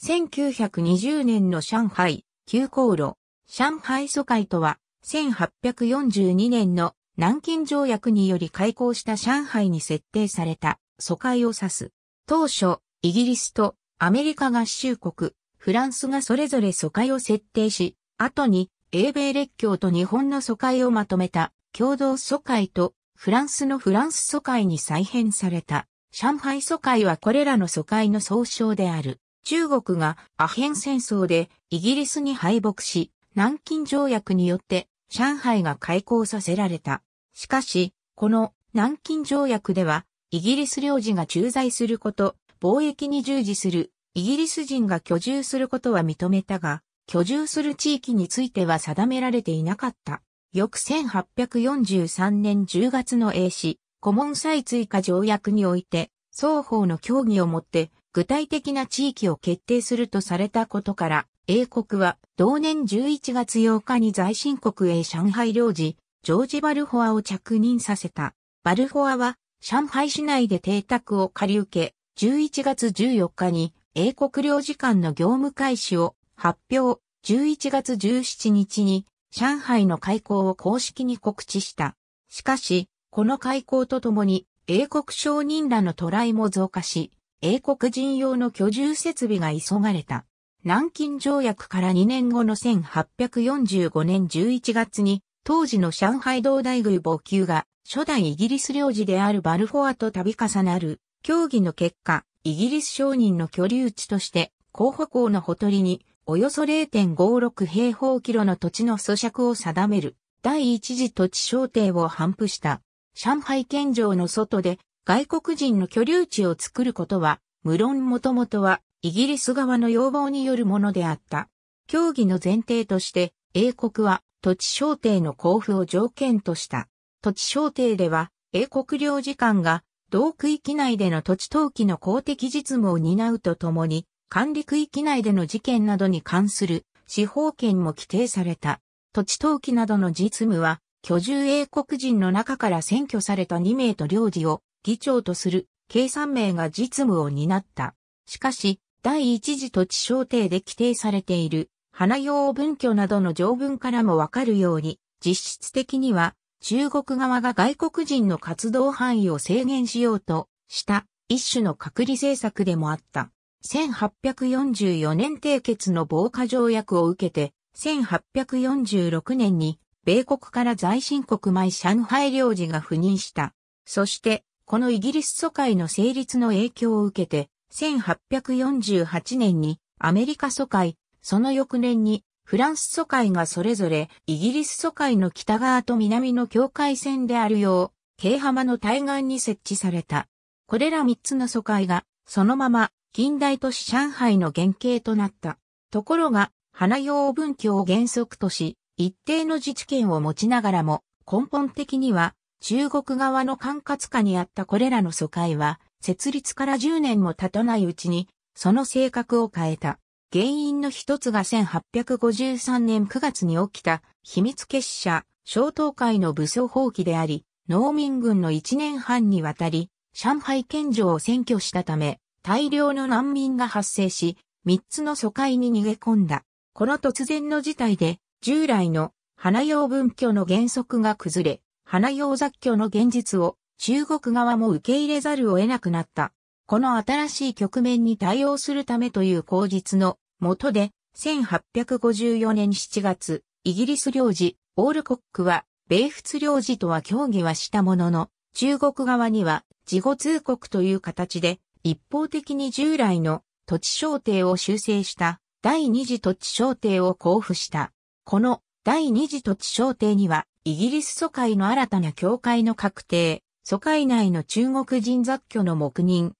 1920年の上海、急航路、上海疎開とは、1842年の南京条約により開港した上海に設定された疎開を指す。当初、イギリスとアメリカ合衆国、フランスがそれぞれ疎開を設定し、後に英米列強と日本の疎開をまとめた共同疎開とフランスのフランス疎開に再編された。上海疎開はこれらの疎開の総称である。中国がアヘン戦争でイギリスに敗北し、南京条約によって上海が開港させられた。しかし、この南京条約では、イギリス領事が駐在すること、貿易に従事する、イギリス人が居住することは認めたが、居住する地域については定められていなかった。翌1843年10月の英史、コモン再追加条約において、双方の協議をもって、具体的な地域を決定するとされたことから、英国は同年11月8日に在新国営上海領事、ジョージ・バルフォアを着任させた。バルフォアは上海市内で邸宅を借り受け、11月14日に英国領事館の業務開始を発表、11月17日に上海の開港を公式に告知した。しかし、この開港とともに英国商人らの渡来も増加し、英国人用の居住設備が急がれた。南京条約から2年後の1845年11月に、当時の上海道大宮母宮が、初代イギリス領事であるバルフォアと度重なる、協議の結果、イギリス商人の居留地として、候補校のほとりに、およそ0.56平方キロの土地の租借を定める、第一次土地商定を頒布した。上海県庁の外で外国人の居留地を作ることは、無論もともとはイギリス側の要望によるものであった。協議の前提として、英国は土地商定の交付を条件とした。土地商定では、英国領事館が同区域内での土地登記の公的実務を担うとともに、管理区域内での事件などに関する司法権も規定された。土地登記などの実務は、居住英国人の中から選挙された2名と領事を議長とする計算名が実務を担った。しかし、第一次土地小定で規定されている花用文居などの条文からもわかるように、実質的には中国側が外国人の活動範囲を制限しようとした一種の隔離政策でもあった。1844年締結の防火条約を受けて、1846年に米国から在新国前上海領事が赴任した。そして、このイギリス疎開の成立の影響を受けて、1848年にアメリカ疎開、その翌年にフランス疎開がそれぞれイギリス疎開の北側と南の境界線であるよう、京浜の対岸に設置された。これら3つの疎開が、そのまま近代都市上海の原型となった。ところが、花用文教を原則とし、一定の自治権を持ちながらも、根本的には中国側の管轄下にあったこれらの疎開は、設立から10年も経たないうちに、その性格を変えた。原因の一つが1853年9月に起きた秘密結社、小東会の武装放棄であり、農民軍の1年半にわたり、上海県庁を占拠したため、大量の難民が発生し、3つの疎開に逃げ込んだ。この突然の事態で、従来の花用文教の原則が崩れ、花用雑居の現実を中国側も受け入れざるを得なくなった。この新しい局面に対応するためという口実のもとで、1854年7月、イギリス領事、オールコックは、米仏領事とは協議はしたものの、中国側には、事後通告という形で、一方的に従来の土地商定を修正した第二次土地商定を交付した。この第二次土地商定には、イギリス疎開の新たな教会の確定、疎開内の中国人雑居の黙認、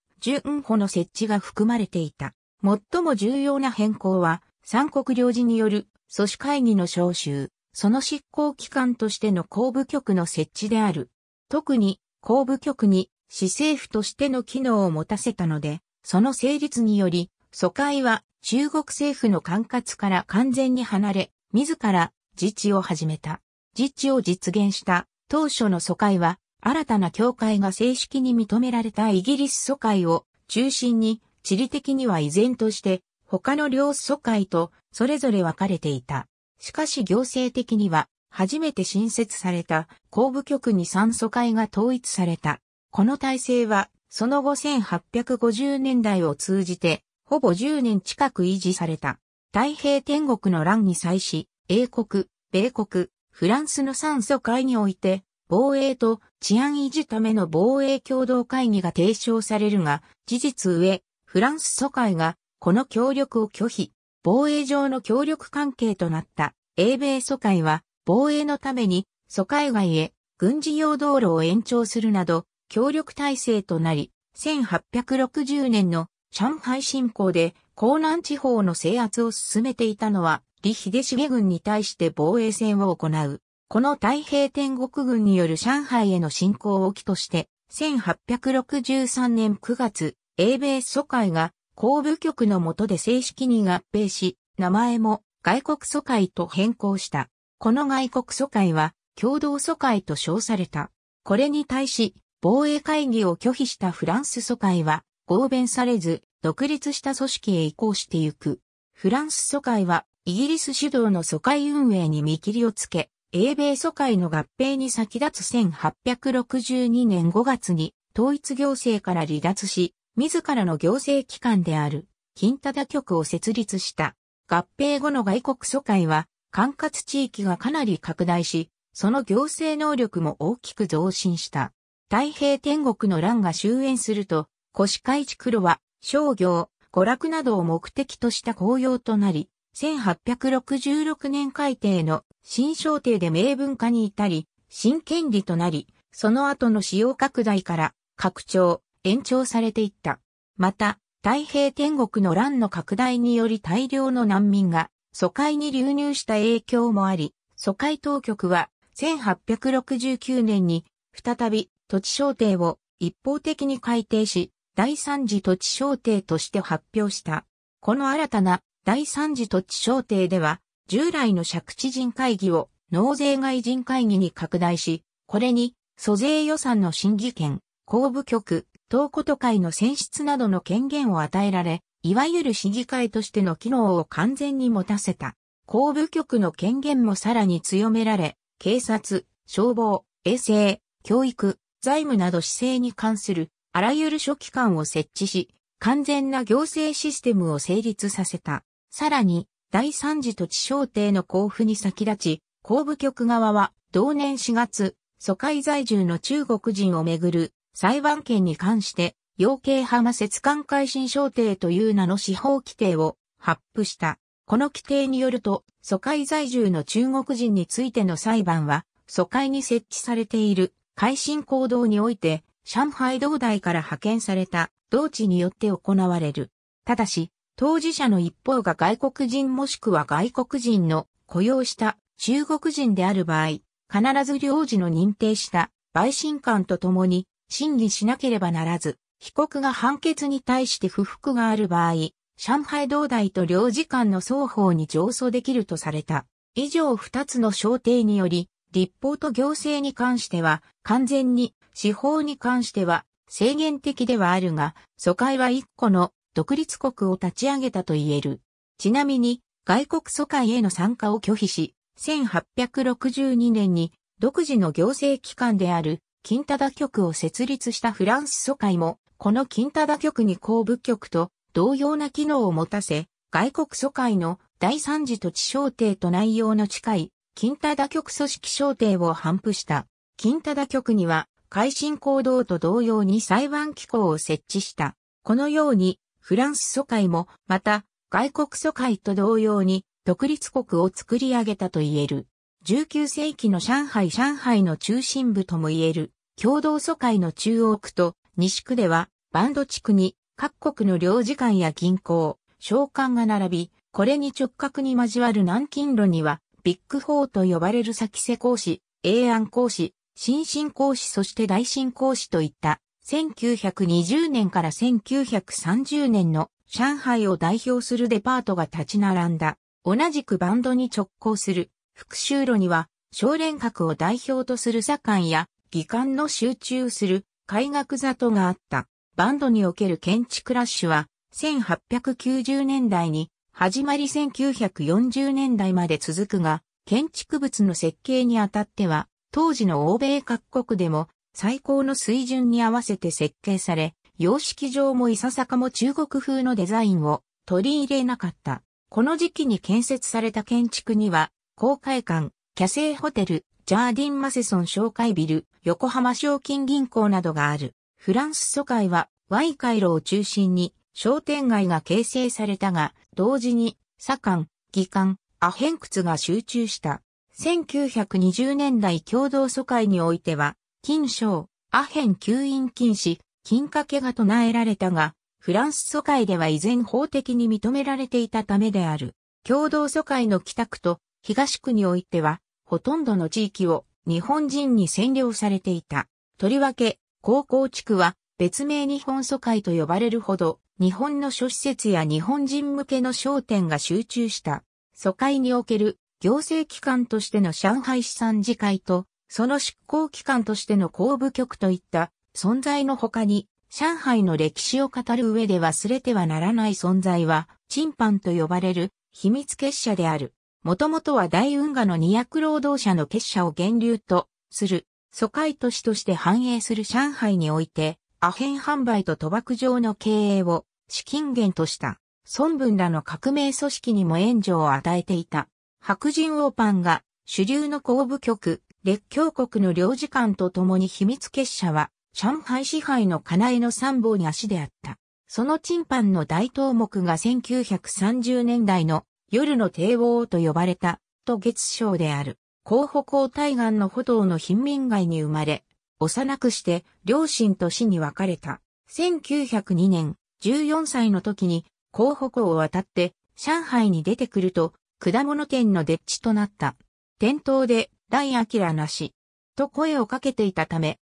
運保の設置が含まれていた。最も重要な変更は、三国領事による組織会議の招集、その執行機関としての公部局の設置である。特に、公部局に市政府としての機能を持たせたので、その成立により、疎開は中国政府の管轄から完全に離れ、自ら自治を始めた。自治を実現した当初の疎開は、新たな教会が正式に認められたイギリス疎開を中心に、地理的には依然として他の両疎開とそれぞれ分かれていた。しかし行政的には初めて新設された後部局に三疎開が統一された。この体制はその後1850年代を通じてほぼ10年近く維持された。太平天国の乱に際し、英国、米国、フランスの3組会において、防衛と治安維持ための防衛共同会議が提唱されるが、事実上、フランス組会がこの協力を拒否、防衛上の協力関係となった英米組会は、防衛のために組会外へ軍事用道路を延長するなど、協力体制となり、1860年の上海侵攻で江南地方の制圧を進めていたのは李秀重軍に対して防衛戦を行う。この太平天国軍による上海への侵攻を機として、1863年9月、英米疎開が公部局の下で正式に合併し、名前も外国疎開と変更した。この外国疎開は共同疎開と称された。これに対し、防衛会議を拒否したフランス疎開は、合弁されず、独立した組織へ移行してゆく。フランス疎開はイギリス主導の疎開運営に見切りをつけ、英米疎開の合併に先立つ1862年5月に統一行政から離脱し、自らの行政機関である金忠局を設立した。合併後の外国疎開は、管轄地域がかなり拡大し、その行政能力も大きく増進した。太平天国の乱が終焉すると、腰市海地黒は商業、娯楽などを目的とした紅葉となり、1866年改定の新商定で明文化に至り、新権利となり、その後の使用拡大から拡張、延長されていった。また、太平天国の乱の拡大により大量の難民が疎開に流入した影響もあり、疎開当局は1869年に再び土地商定を一方的に改定し、第三次土地商定として発表した。この新たな第三次土地商定では、従来の借地人会議を納税外人会議に拡大し、これに、租税予算の審議権、公部局、東古都会の選出などの権限を与えられ、いわゆる市議会としての機能を完全に持たせた。公部局の権限もさらに強められ、警察、消防、衛生、教育、財務など市政に関するあらゆる諸機関を設置し、完全な行政システムを成立させた。さらに、第三次土地商定の交付に先立ち、公部局側は同年4月、疎開在住の中国人をめぐる裁判権に関して、養鶏浜節間改新商定という名の司法規定を発布した。この規定によると、疎開在住の中国人についての裁判は、疎開に設置されている改新行動において、上海道大から派遣された同地によって行われる。ただし、当事者の一方が外国人もしくは外国人の雇用した中国人である場合、必ず領事の認定した陪審官と共に審議しなければならず、被告が判決に対して不服がある場合、上海道大と領事館の双方に上訴できるとされた。以上二つの焦定により、立法と行政に関しては、完全に、司法に関しては、制限的ではあるが、疎開は一個の独立国を立ち上げたと言える。ちなみに、外国疎開への参加を拒否し、1862年に独自の行政機関である金田局を設立したフランス疎開も、この金田局に公部局と同様な機能を持たせ、外国疎開の第三次土地商定と内容の近い金田局組織商定を反布した。金田局には、改心行動と同様に裁判機構を設置した。このように、フランス疎開も、また、外国疎開と同様に、独立国を作り上げたと言える。19世紀の上海上海の中心部とも言える、共同疎開の中央区と西区では、バンド地区に各国の領事館や銀行、商館が並び、これに直角に交わる南京路には、ビッグ4と呼ばれる先瀬講師、永安講師、新進講師そして大新講師といった1920年から1930年の上海を代表するデパートが立ち並んだ。同じくバンドに直行する復讐路には、少連閣を代表とする左官や、議官の集中する海学里があった。バンドにおける建築ラッシュは、1890年代に始まり1940年代まで続くが、建築物の設計にあたっては、当時の欧米各国でも最高の水準に合わせて設計され、様式上もいささかも中国風のデザインを取り入れなかった。この時期に建設された建築には、公会館、キャセイホテル、ジャーディン・マセソン紹介ビル、横浜賞金銀行などがある。フランス疎開は、ワイ回路を中心に商店街が形成されたが、同時に、左官、義官、アヘン窟が集中した。1920年代共同疎開においては、金賞、アヘン吸引禁止、金掛けが唱えられたが、フランス疎開では依然法的に認められていたためである。共同疎開の北区と東区においては、ほとんどの地域を日本人に占領されていた。とりわけ、高校地区は別名日本疎開と呼ばれるほど、日本の諸施設や日本人向けの商店が集中した。疎開における行政機関としての上海市産次会とその執行機関としての公部局といった存在の他に、上海の歴史を語る上で忘れてはならない存在は、チンパンと呼ばれる秘密結社である。もともとは大運河の二役労働者の結社を源流とする、疎開都市として繁栄する上海において、アヘン販売と賭博場の経営を資金源とした孫文らの革命組織にも援助を与えていた。白人王パンが主流の公部局、列強国の領事館と共に秘密結社は、上海支配の家内の三に足であった。そのチンパンの大頭目が1930年代の夜の帝王と呼ばれた、と月賞である。候補校対岸の歩道の貧民街に生まれ、幼くして両親と死に別れた。1902年、14歳の時に候補校を渡って上海に出てくると、果物店のデッチとなった。店頭でキ明なし、と声をかけていたため、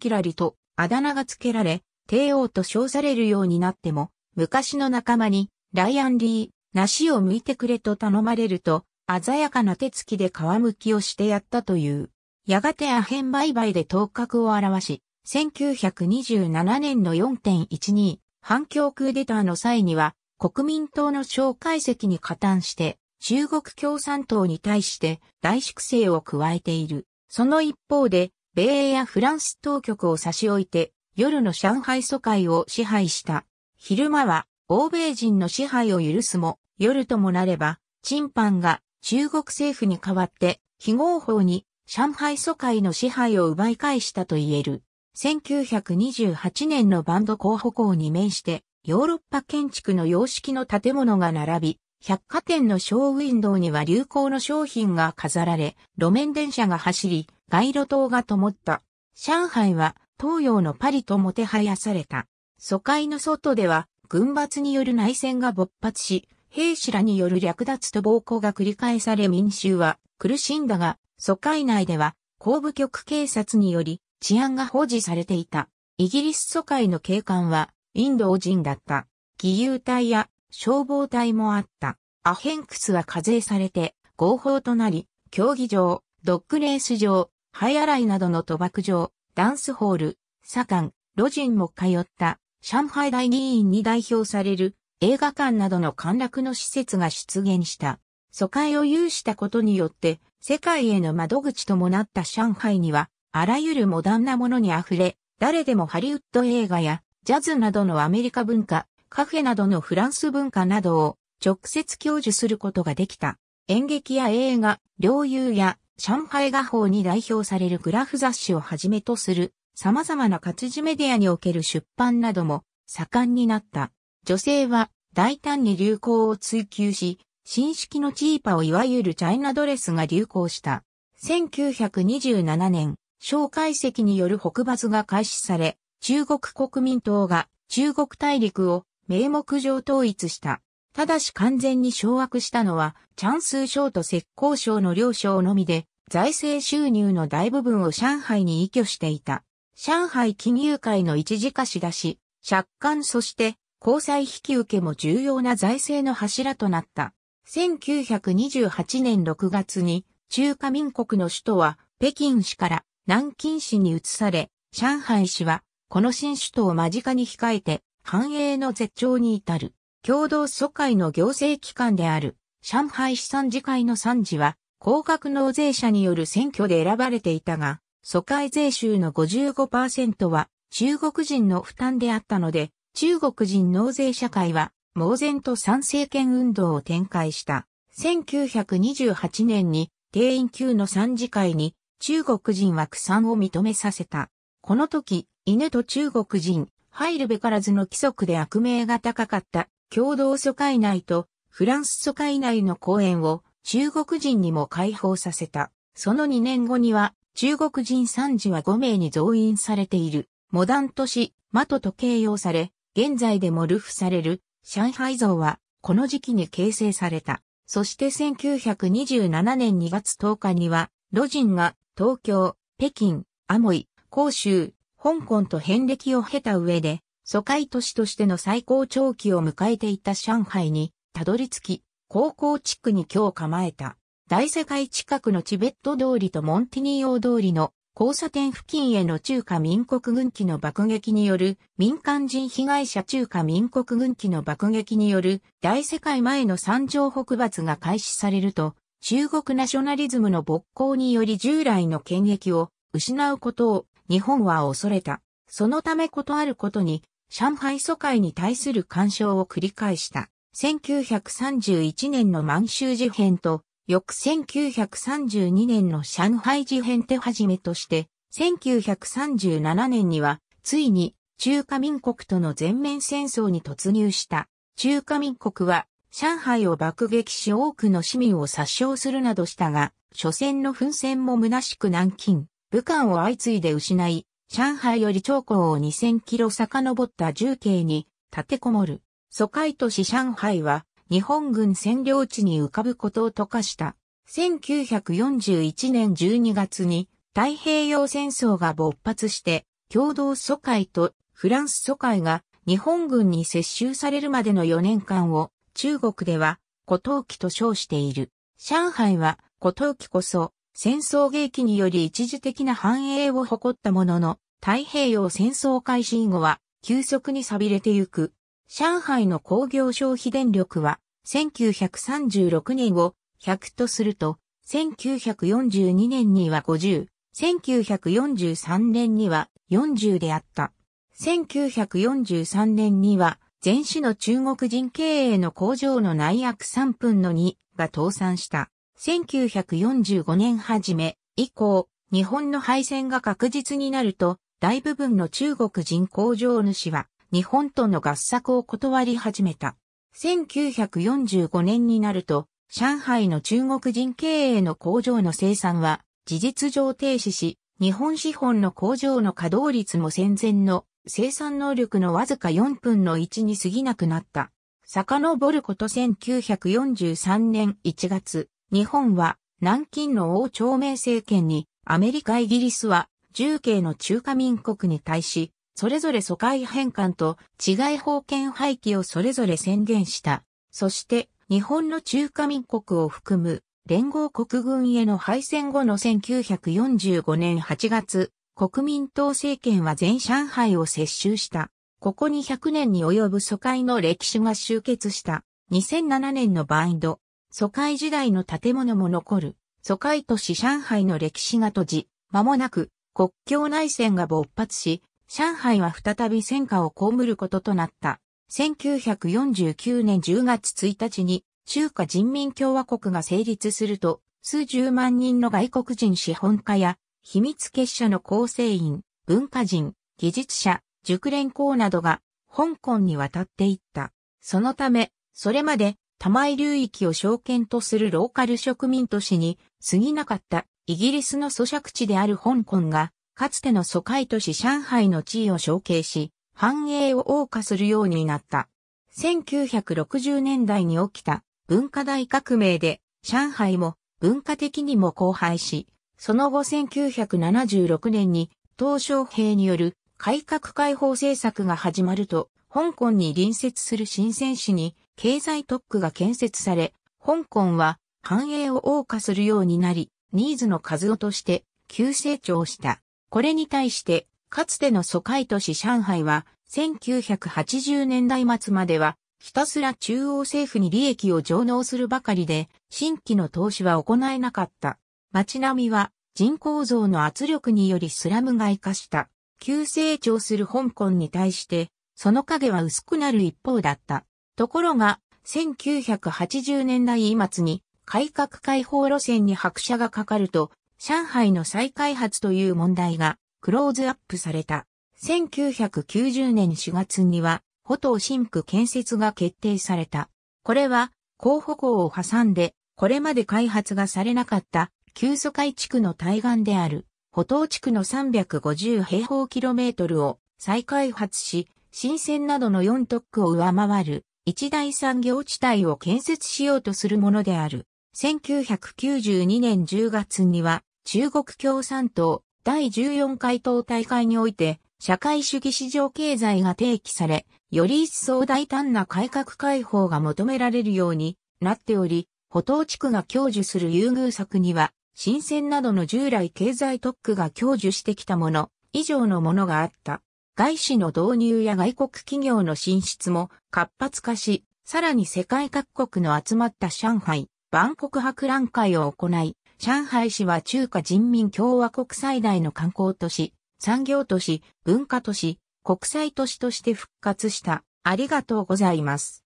キ明りとあだ名が付けられ、帝王と称されるようになっても、昔の仲間に、ライアンリー、なしを向いてくれと頼まれると、鮮やかな手つきで皮むきをしてやったという。やがてアヘン売買で頭角を現し、1927年の4.12反共クーデターの際には、国民党の紹介席に加担して、中国共産党に対して大粛清を加えている。その一方で、米英やフランス当局を差し置いて、夜の上海疎開を支配した。昼間は、欧米人の支配を許すも、夜ともなれば、チンパンが中国政府に代わって、非合法に上海疎開の支配を奪い返したと言える。1928年のバンド候補校に面して、ヨーロッパ建築の様式の建物が並び、百貨店のショーウィンドウには流行の商品が飾られ、路面電車が走り、街路灯が灯った。上海は東洋のパリともてはやされた。疎開の外では、軍閥による内戦が勃発し、兵士らによる略奪と暴行が繰り返され民衆は苦しんだが、疎開内では、後部局警察により治安が保持されていた。イギリス疎開の警官は、インド人だった。義勇隊や消防隊もあった。アヘンクスは課税されて合法となり、競技場、ドッグレース場、灰洗いなどの賭博場、ダンスホール、左官、路人も通った上海大議員に代表される映画館などの陥落の施設が出現した。疎開を有したことによって、世界への窓口ともなった上海には、あらゆるモダンなものに溢れ、誰でもハリウッド映画やジャズなどのアメリカ文化、カフェなどのフランス文化などを直接享受することができた。演劇や映画、領友や上海画報に代表されるグラフ雑誌をはじめとする様々な活字メディアにおける出版なども盛んになった。女性は大胆に流行を追求し、新式のチーパをいわゆるチャイナドレスが流行した。1927年、小解石による北伐が開始され、中国国民党が中国大陸を名目上統一した。ただし完全に掌握したのは、チャンス省と石膏省の両省のみで、財政収入の大部分を上海に依拠していた。上海金融会の一時貸し出し、借款そして交際引受も重要な財政の柱となった。1928年6月に中華民国の首都は北京市から南京市に移され、上海市はこの新首都を間近に控えて繁栄の絶頂に至る、共同疎開の行政機関である、上海市産次会の参事は、高額納税者による選挙で選ばれていたが、疎開税収の55%は中国人の負担であったので、中国人納税社会は、猛然と参政権運動を展開した。1928年に定員級の参事会に中国人は苦産を認めさせた。この時、犬と中国人、入るべからずの規則で悪名が高かった共同疎開内とフランス疎開内の公園を中国人にも開放させた。その2年後には中国人参事は5名に増員されているモダン都市マトと形容され、現在でもルフされる上海像はこの時期に形成された。そして1927年2月10日には、路人が東京、北京、アモイ、広州、香港と遍歴を経た上で、疎開都市としての最高潮期を迎えていた上海に、たどり着き、高校地区に今日構えた、大世界近くのチベット通りとモンティニーオ通りの交差点付近への中華民国軍機の爆撃による民間人被害者中華民国軍機の爆撃による大世界前の山上北伐が開始されると中国ナショナリズムの勃興により従来の権益を失うことを日本は恐れた。そのためことあることに、上海疎開に対する干渉を繰り返した。1931年の満州事変と、翌1932年の上海事変手始めとして、1937年には、ついに中華民国との全面戦争に突入した。中華民国は、上海を爆撃し多くの市民を殺傷するなどしたが、所詮の奮戦も虚しく軟禁。武漢を相次いで失い、上海より長江を2000キロ遡った重慶に立てこもる。疎開都市上海は日本軍占領地に浮かぶことを溶かした。1941年12月に太平洋戦争が勃発して共同疎開とフランス疎開が日本軍に接収されるまでの4年間を中国では古陶器と称している。上海は古陶器こそ戦争劇により一時的な繁栄を誇ったものの、太平洋戦争開始以後は急速に錆びれてゆく。上海の工業消費電力は1936年を100とすると、1942年には50、1943年には40であった。1943年には前市の中国人経営の工場の内約3分の2が倒産した。1945年初め以降、日本の敗戦が確実になると、大部分の中国人工場主は日本との合作を断り始めた。1945年になると、上海の中国人経営の工場の生産は事実上停止し、日本資本の工場の稼働率も戦前の生産能力のわずか4分の1に過ぎなくなった。遡ること1943年1月、日本は南京の王朝明政権に、アメリカイギリスは重慶の中華民国に対し、それぞれ疎開返還と治外法権廃棄をそれぞれ宣言した。そして、日本の中華民国を含む連合国軍への敗戦後の1945年8月、国民党政権は全上海を接収した。ここに100年に及ぶ疎開の歴史が集結した。2007年のバインド、疎開時代の建物も残る、疎開都市上海の歴史が閉じ、間もなく国境内戦が勃発し、上海は再び戦火を被ることとなった。1949年10月1日に中華人民共和国が成立すると、数十万人の外国人資本家や秘密結社の構成員、文化人、技術者、熟練校などが香港に渡っていった。そのため、それまで玉井流域を証券とするローカル植民都市に過ぎなかったイギリスの租借地である香港が、かつての疎開都市上海の地位を承継し、繁栄を謳歌するようになった。1960年代に起きた文化大革命で、上海も文化的にも荒廃し、その後1976年に、東小平による改革開放政策が始まると、香港に隣接する新鮮市に経済特区が建設され、香港は繁栄を謳歌するようになり、ニーズの数をとして急成長した。これに対して、かつての疎開都市上海は、1980年代末までは、ひたすら中央政府に利益を上納するばかりで、新規の投資は行えなかった。街並みは人口増の圧力によりスラム街化した。急成長する香港に対して、その影は薄くなる一方だった。ところが、1980年代末に改革開放路線に拍車がかかると、上海の再開発という問題がクローズアップされた。1990年4月には、保東新区建設が決定された。これは、候補校を挟んで、これまで開発がされなかった、旧疎開地区の対岸である、歩道地区の350平方キロメートルを再開発し、新鮮などの4特区を上回る一大産業地帯を建設しようとするものである。1992年10月には中国共産党第14回党大会において社会主義市場経済が提起され、より一層大胆な改革開放が求められるようになっており、歩道地区が享受する優遇策には、新鮮などの従来経済特区が享受してきたもの以上のものがあった。外資の導入や外国企業の進出も活発化し、さらに世界各国の集まった上海、万国博覧会を行い、上海市は中華人民共和国最大の観光都市、産業都市、文化都市、国際都市として復活した。ありがとうございます。